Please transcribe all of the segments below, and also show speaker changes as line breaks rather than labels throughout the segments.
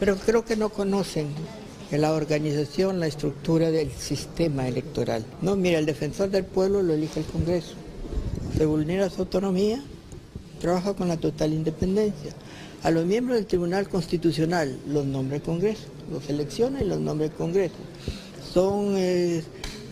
pero creo que no conocen la organización, la estructura del sistema electoral. No, mira, el defensor del pueblo lo elige el Congreso. Se vulnera su autonomía, trabaja con la total independencia. A los miembros del Tribunal Constitucional los nombra el Congreso, los selecciona y los nombra el Congreso. Son, eh,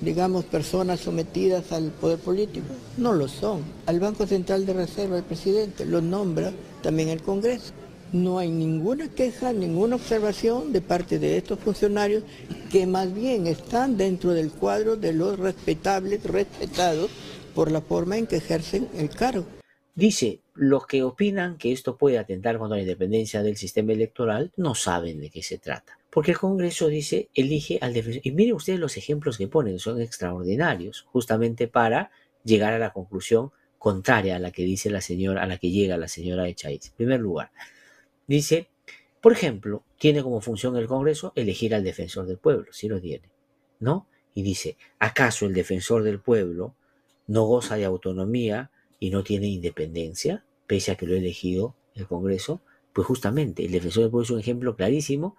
digamos, personas sometidas al poder político. No lo son. Al Banco Central de Reserva, el presidente, los nombra también el Congreso no hay ninguna queja, ninguna observación de parte de estos funcionarios que más bien están dentro del cuadro
de los respetables, respetados por la forma en que ejercen el cargo. Dice, los que opinan que esto puede atentar contra la independencia del sistema electoral no saben de qué se trata. Porque el Congreso dice, elige al defensor. Y miren ustedes los ejemplos que ponen, son extraordinarios, justamente para llegar a la conclusión contraria a la que dice la señora, a la que llega la señora Echaiz. En primer lugar, Dice, por ejemplo, tiene como función el Congreso elegir al defensor del pueblo, si lo tiene, ¿no? Y dice, ¿acaso el defensor del pueblo no goza de autonomía y no tiene independencia, pese a que lo ha elegido el Congreso? Pues justamente, el defensor del pueblo es un ejemplo clarísimo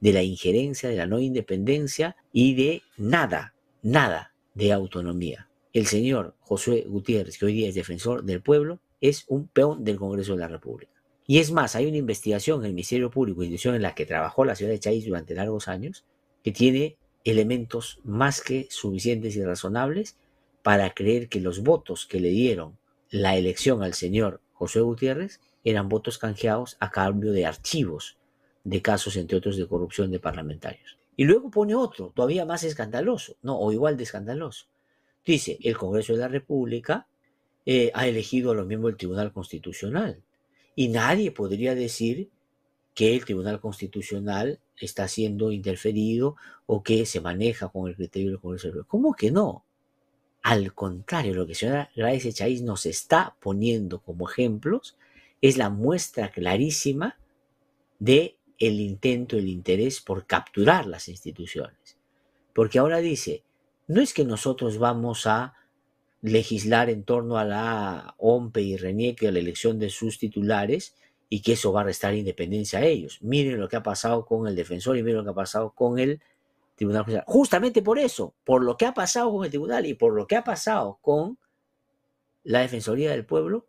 de la injerencia, de la no independencia y de nada, nada de autonomía. El señor José Gutiérrez, que hoy día es defensor del pueblo, es un peón del Congreso de la República. Y es más, hay una investigación en el Ministerio Público institución en la que trabajó la ciudad de Chávez durante largos años, que tiene elementos más que suficientes y razonables para creer que los votos que le dieron la elección al señor José Gutiérrez eran votos canjeados a cambio de archivos de casos, entre otros, de corrupción de parlamentarios. Y luego pone otro, todavía más escandaloso, no, o igual de escandaloso. Dice, el Congreso de la República eh, ha elegido a los miembros del Tribunal Constitucional. Y nadie podría decir que el Tribunal Constitucional está siendo interferido o que se maneja con el criterio del Congreso. ¿Cómo que no? Al contrario, lo que señora Grace Cháiz nos está poniendo como ejemplos es la muestra clarísima de el intento, el interés por capturar las instituciones. Porque ahora dice, no es que nosotros vamos a legislar en torno a la OMPE y Renieque a la elección de sus titulares y que eso va a restar independencia a ellos. Miren lo que ha pasado con el defensor y miren lo que ha pasado con el Tribunal Justamente por eso, por lo que ha pasado con el Tribunal y por lo que ha pasado con la Defensoría del Pueblo,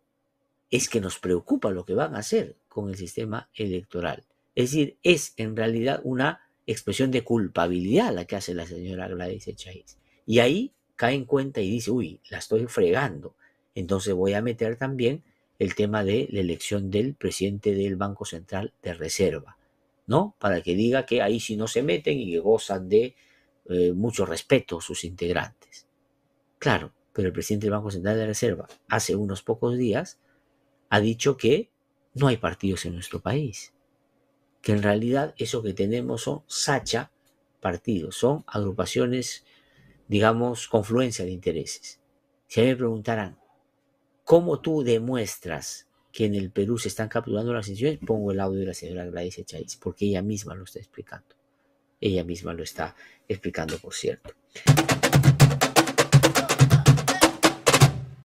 es que nos preocupa lo que van a hacer con el sistema electoral. Es decir, es en realidad una expresión de culpabilidad la que hace la señora Gladys Chávez Y ahí cae en cuenta y dice, uy, la estoy fregando. Entonces voy a meter también el tema de la elección del presidente del Banco Central de Reserva, ¿no? Para que diga que ahí sí no se meten y que gozan de eh, mucho respeto sus integrantes. Claro, pero el presidente del Banco Central de Reserva hace unos pocos días ha dicho que no hay partidos en nuestro país, que en realidad eso que tenemos son sacha partidos, son agrupaciones digamos, confluencia de intereses. Si a mí me preguntaran, ¿cómo tú demuestras que en el Perú se están capturando las instituciones? Pongo el audio de la señora Gladys Chávez porque ella misma lo está explicando. Ella misma lo está explicando, por cierto.